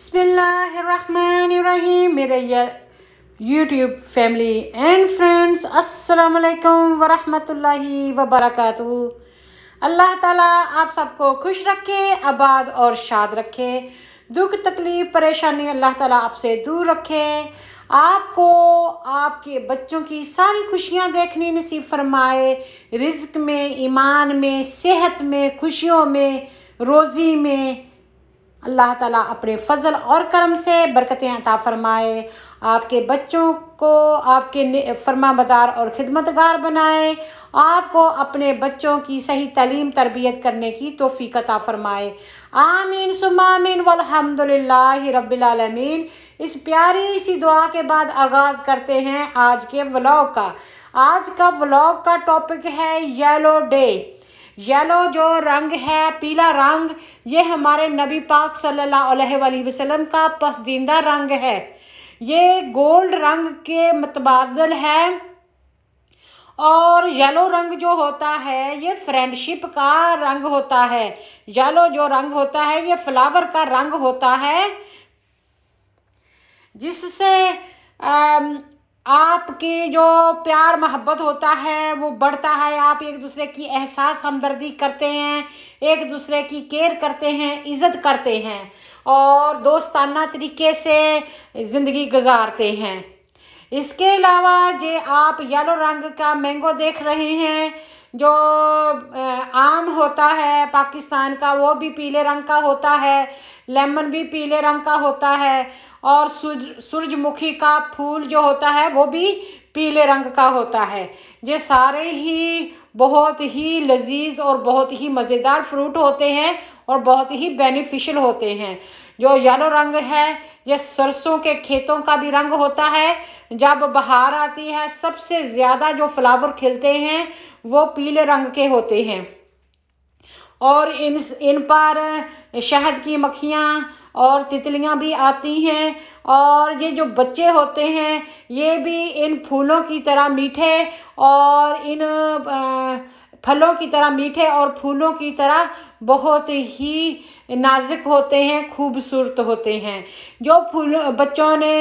बिसमीम मेरे YouTube family and friends अस्सलाम वरहमतुल्लाहि वबरकातु अल्लाह ताला आप सबको खुश रखे आबाद और शाद रखे दुख तकलीफ़ परेशानी अल्लाह ताला आपसे दूर रखे आपको आपके बच्चों की सारी खुशियां देखनी नसीब फरमाए रिज्क में ईमान में सेहत में खुशियों में रोज़ी में अल्लाह ताला अपने फ़ज़ल और करम से बरकतें अता फ़रमाए आपके बच्चों को आपके फरमा बदार और ख़िदमतगार बनाए आपको अपने बच्चों की सही तलीम तरबियत करने की तोफ़ी अता फ़रमाए आमीन सुमामीन वलहमदिल्ला रबालमीन इस प्यारी सी दुआ के बाद आगाज़ करते हैं आज के व्लॉग का आज का व्लॉग का टॉपिक है येलो डे येलो जो रंग है पीला रंग ये हमारे नबी पाक सल्लल्लाहु अलैहि वसल्लम का पसंदीदा रंग है ये गोल्ड रंग के मतबादल है और येलो रंग जो होता है ये फ्रेंडशिप का रंग होता है येलो जो रंग होता है ये फ्लावर का रंग होता है जिससे आपके जो प्यार मोहब्बत होता है वो बढ़ता है आप एक दूसरे की एहसास हमदर्दी करते हैं एक दूसरे की केयर करते हैं इज़्ज़त करते हैं और दोस्ताना तरीके से ज़िंदगी गुजारते हैं इसके अलावा जे आप येलो रंग का मैंगो देख रहे हैं जो आम होता है पाकिस्तान का वो भी पीले रंग का होता है लेमन भी पीले रंग का होता है और सूर्य सूरजमुखी का फूल जो होता है वो भी पीले रंग का होता है ये सारे ही बहुत ही लजीज और बहुत ही मज़ेदार फ्रूट होते हैं और बहुत ही बेनिफिशियल होते हैं जो येलो रंग है यह सरसों के खेतों का भी रंग होता है जब बहार आती है सबसे ज़्यादा जो फ्लावर खिलते हैं वो पीले रंग के होते हैं और इन इन पर शहद की मक्खियाँ और तितलियाँ भी आती हैं और ये जो बच्चे होते हैं ये भी इन फूलों की तरह मीठे और इन फलों की तरह मीठे और फूलों की तरह बहुत ही नाजुक होते हैं खूबसूरत होते हैं जो फूल बच्चों ने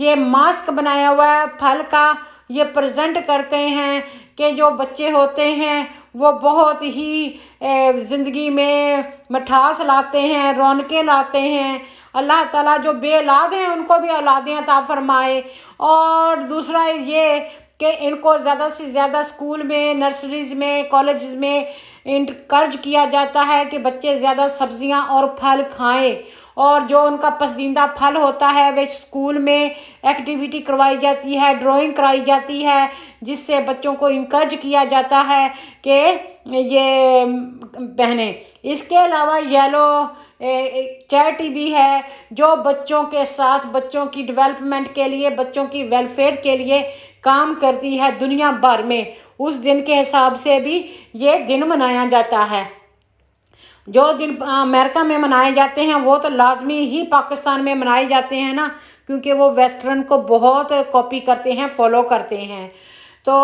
ये मास्क बनाया हुआ है फल का ये प्रजेंट करते हैं कि जो बच्चे होते हैं वो बहुत ही ज़िंदगी में मिठास लाते हैं रौनकें लाते हैं अल्लाह ताला जो बेलाद हैं उनको भी औलादें ता फरमाए और दूसरा ये कि इनको ज़्यादा से ज़्यादा स्कूल में नर्सरीज़ में कॉलेज़ में इंकर्ज किया जाता है कि बच्चे ज़्यादा सब्जियां और फल खाएं और जो उनका पसंदीदा फल होता है वे स्कूल में एक्टिविटी करवाई जाती है ड्राइंग कराई जाती है जिससे बच्चों को इंकर्ज किया जाता है कि ये पहने इसके अलावा येलो चैरिटी भी है जो बच्चों के साथ बच्चों की डेवलपमेंट के लिए बच्चों की वेलफेयर के लिए काम करती है दुनिया भर में उस दिन के हिसाब से भी ये दिन मनाया जाता है जो दिन अमेरिका में मनाए जाते हैं वो तो लाजमी ही पाकिस्तान में मनाए जाते हैं ना क्योंकि वो वेस्टर्न को बहुत कॉपी करते हैं फॉलो करते हैं तो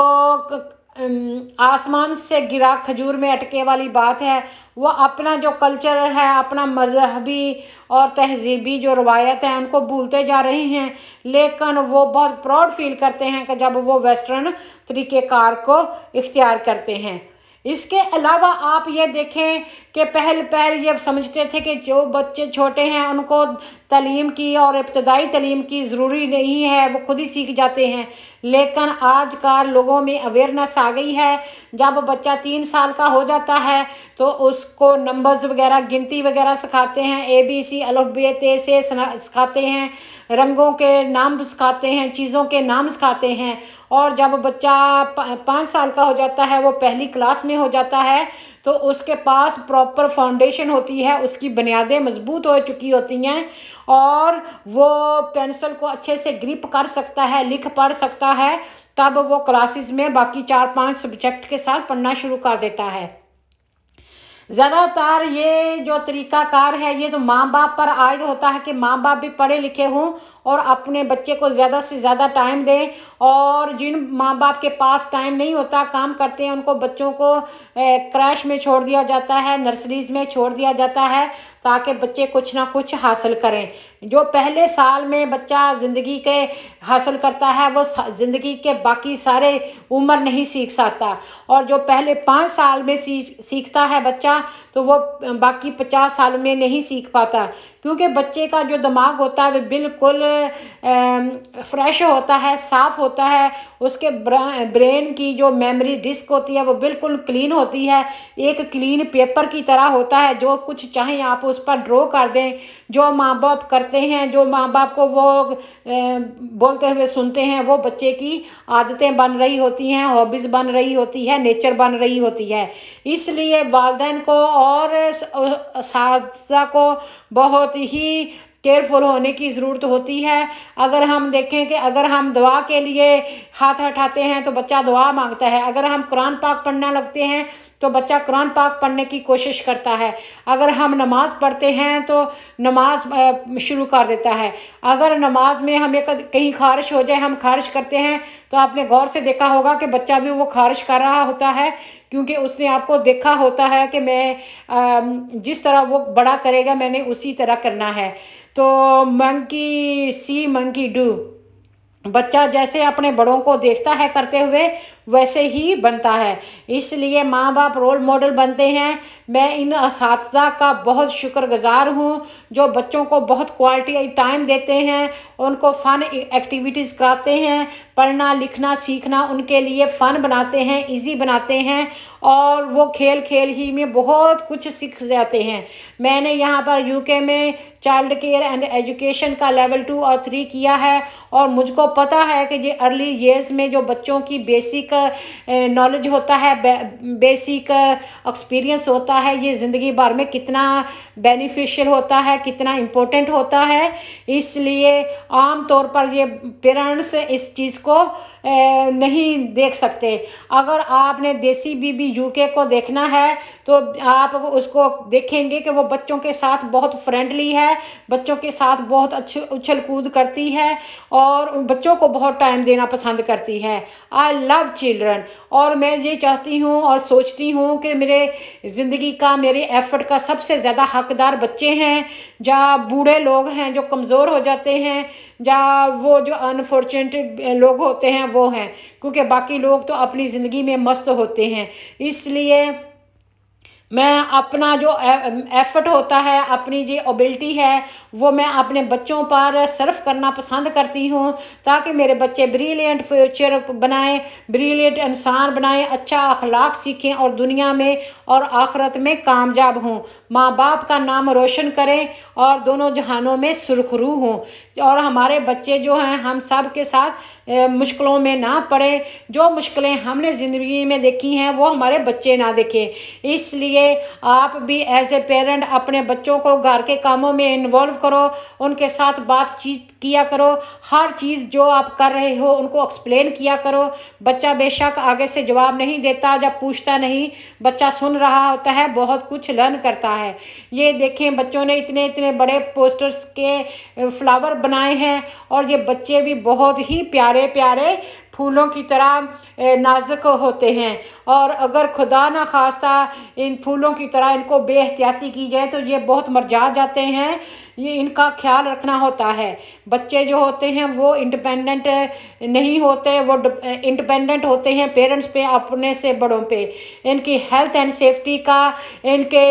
आसमान से गिरा खजूर में अटके वाली बात है वह अपना जो कल्चर है अपना मजहबी और तहजीबी जो रवायत है उनको भूलते जा रहे हैं लेकिन वो बहुत प्राउड फील करते हैं कि जब वो वेस्टर्न तरीक़ेकार को इख्तियार करते हैं इसके अलावा आप ये देखें कि पहल पहल ये समझते थे कि जो बच्चे छोटे हैं उनको तलीम की और इब्तदाई तलीम की ज़रूरी नहीं है वो खुद ही सीख जाते हैं लेकिन आज का लोगों में अवेयरनेस आ गई है जब बच्चा तीन साल का हो जाता है तो उसको नंबर्स वगैरह गिनती वगैरह सिखाते हैं ए बी सी अलफ़बेत से सिखाते हैं रंगों के नाम सिखाते हैं चीज़ों के नाम सिखाते हैं और जब बच्चा पाँच साल का हो जाता है वो पहली क्लास में हो जाता है तो उसके पास प्रॉपर फाउंडेशन होती है उसकी बुनियादें मजबूत हो चुकी होती हैं और वो पेंसिल को अच्छे से ग्रिप कर सकता है लिख पढ़ सकता है तब वो क्लासेस में बाकी चार पांच सब्जेक्ट के साथ पढ़ना शुरू कर देता है ज़्यादातर ये जो तरीकाकार है ये तो माँ बाप पर आयद होता है कि माँ बाप भी पढ़े लिखे हों और अपने बच्चे को ज़्यादा से ज़्यादा टाइम दें और जिन माँ बाप के पास टाइम नहीं होता काम करते हैं उनको बच्चों को क्रैश में छोड़ दिया जाता है नर्सरीज़ में छोड़ दिया जाता है ताकि बच्चे कुछ ना कुछ हासिल करें जो पहले साल में बच्चा ज़िंदगी के हासिल करता है वो ज़िंदगी के बाकी सारे उम्र नहीं सीख सकता और जो पहले पाँच साल में सीख सीखता है बच्चा तो वो बाकी पचास साल में नहीं सीख पाता क्योंकि बच्चे का जो दिमाग होता है वह बिल्कुल फ्रेश होता है साफ़ होता है उसके ब्रेन की जो मेमोरी डिस्क होती है वो बिल्कुल क्लीन होती है एक क्लीन पेपर की तरह होता है जो कुछ चाहें आप उस पर ड्रॉ कर दें जो माँ बाप करते हैं जो माँ बाप को वो बोलते हुए सुनते हैं वो बच्चे की आदतें बन रही होती हैं हॉबीज़ बन रही होती है नेचर बन रही होती है इसलिए वालदेन को और को बहुत बहुत ही केयरफुल होने की ज़रूरत होती है अगर हम देखें कि अगर हम दुआ के लिए हाथ हटाते हैं तो बच्चा दुआ मांगता है अगर हम कुरान पाक पढ़ना लगते हैं तो बच्चा कुरान पाक पढ़ने की कोशिश करता है अगर हम नमाज़ पढ़ते हैं तो नमाज शुरू कर देता है अगर नमाज में हमें कहीं खारिश हो जाए हम खारिश करते हैं तो आपने गौर से देखा होगा कि बच्चा भी वो खारिश कर रहा होता है क्योंकि उसने आपको देखा होता है कि मैं जिस तरह वो बड़ा करेगा मैंने उसी तरह करना है तो मंकी सी मंकी डू बच्चा जैसे अपने बड़ों को देखता है करते हुए वैसे ही बनता है इसलिए माँ बाप रोल मॉडल बनते हैं मैं इन इस का बहुत शुक्रगुजार हूँ जो बच्चों को बहुत क्वालिटी टाइम देते हैं उनको फ़न एक्टिविटीज़ कराते हैं पढ़ना लिखना सीखना उनके लिए फ़न बनाते हैं इजी बनाते हैं और वो खेल खेल ही में बहुत कुछ सीख जाते हैं मैंने यहाँ पर यूके में चाइल्ड केयर एंड एजुकेशन का लेवल टू और थ्री किया है और मुझको पता है कि ये अर्ली ईयर्स में जो बच्चों की बेसिक नॉलेज होता है बेसिक एक्सपीरियंस होता है ये ज़िंदगी भर में कितना बेनिफिशियल होता है कितना इम्पोर्टेंट होता है इसलिए आम तौर पर ये पेरेंट्स इस चीज़ को नहीं देख सकते अगर आपने देसी बीबी यूके को देखना है तो आप उसको देखेंगे कि वो बच्चों के साथ बहुत फ्रेंडली है बच्चों के साथ बहुत अच्छे उछल कूद करती है और बच्चों को बहुत टाइम देना पसंद करती है आई लव चिल्ड्रन और मैं ये चाहती हूँ और सोचती हूँ कि मेरे ज़िंदगी का मेरे एफर्ट का सबसे ज़्यादा हकदार बच्चे हैं या बूढ़े लोग हैं जो कमज़ोर हो जाते हैं या वो जो अनफॉर्चुनेट लोग होते हैं वो हैं क्योंकि बाकी लोग तो अपनी ज़िंदगी में मस्त होते हैं इसलिए मैं अपना जो एफर्ट होता है अपनी जो एबिलिटी है वो मैं अपने बच्चों पर सर्फ करना पसंद करती हूँ ताकि मेरे बच्चे ब्रिलियंट फ्यूचर बनाएं ब्रिलियंट इंसान बनाएं अच्छा अखलाक सीखें और दुनिया में और आखरत में कामयाब हों माँ बाप का नाम रोशन करें और दोनों जहानों में सुरखरू हों और हमारे बच्चे जो हैं हम सब के साथ मुश्किलों में ना पड़े जो मुश्किलें हमने ज़िंदगी में देखी हैं वो हमारे बच्चे ना देखें इसलिए आप भी एज ए पेरेंट अपने बच्चों को घर के कामों में इन्वॉल्व करो उनके साथ बातचीत किया करो हर चीज़ जो आप कर रहे हो उनको एक्सप्लेन किया करो बच्चा बेशक आगे से जवाब नहीं देता जब पूछता नहीं बच्चा सुन रहा होता है बहुत कुछ लर्न करता है ये देखें बच्चों ने इतने इतने बड़े पोस्टर्स के फ्लावर बनाए हैं और ये बच्चे भी बहुत ही प्यारे प्यारे फूलों की तरह नाजुक होते हैं और अगर खुदा ना खास्ता इन फूलों की तरह इनको बेहतियाती की जाए तो ये बहुत मर जाते हैं ये इनका ख्याल रखना होता है बच्चे जो होते हैं वो इंडिपेंडेंट नहीं होते वो इंडिपेंडेंट होते हैं पेरेंट्स पे अपने से बड़ों पे इनकी हेल्थ एंड सेफ्टी का इनके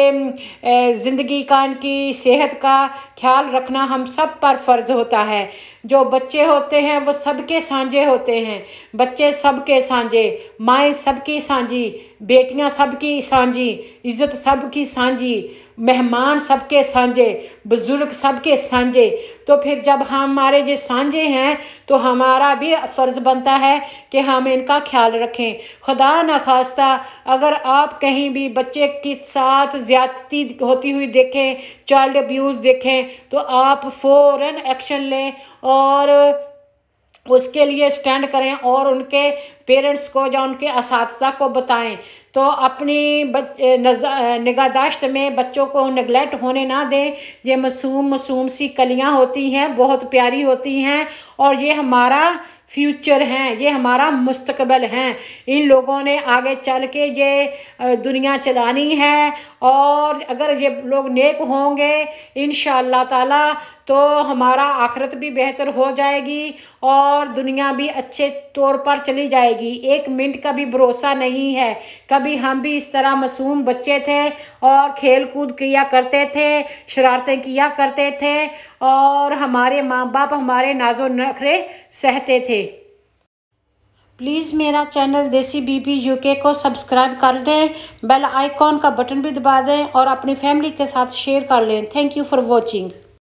ज़िंदगी का इनकी सेहत का ख्याल रखना हम सब पर फ़र्ज़ होता है जो बच्चे होते हैं वो सबके सांझे होते हैं बच्चे सबके सांझे माएँ सबकी सांझी बेटियां सबकी सांझी इज़्ज़त सबकी सांझी मेहमान सबके सांझे बुज़ुर्ग सबके सांझे तो फिर जब हमारे ये सांझे हैं तो हमारा भी फ़र्ज़ बनता है कि हम इनका ख्याल रखें खुदा न खास्ता अगर आप कहीं भी बच्चे के साथ ज़्यादती होती हुई देखें चाइल्ड अब्यूज़ देखें तो आप फ़ौर एक्शन लें और उसके लिए स्टैंड करें और उनके पेरेंट्स को या उनके इस को बताएं तो अपनी निगादाश्त में बच्चों को निगलेक्ट होने ना दें ये मासूम मासूम सी कलियां होती हैं बहुत प्यारी होती हैं और ये हमारा फ्यूचर हैं ये हमारा मुस्तकबल हैं इन लोगों ने आगे चल के ये दुनिया चलानी है और अगर ये लोग नेक होंगे इन ताला तो हमारा आखरत भी बेहतर हो जाएगी और दुनिया भी अच्छे तौर पर चली जाएगी एक मिनट का भी भरोसा नहीं है कभी हम भी इस तरह मासूम बच्चे थे और खेल कूद किया करते थे शरारतें किया करते थे और हमारे माँ बाप हमारे नाजो नखरे सहते थे प्लीज़ मेरा चैनल देसी बीबी यूके को सब्सक्राइब कर दें बेल आइकॉन का बटन भी दबा दें और अपनी फैमिली के साथ शेयर कर लें थैंक यू फॉर वॉचिंग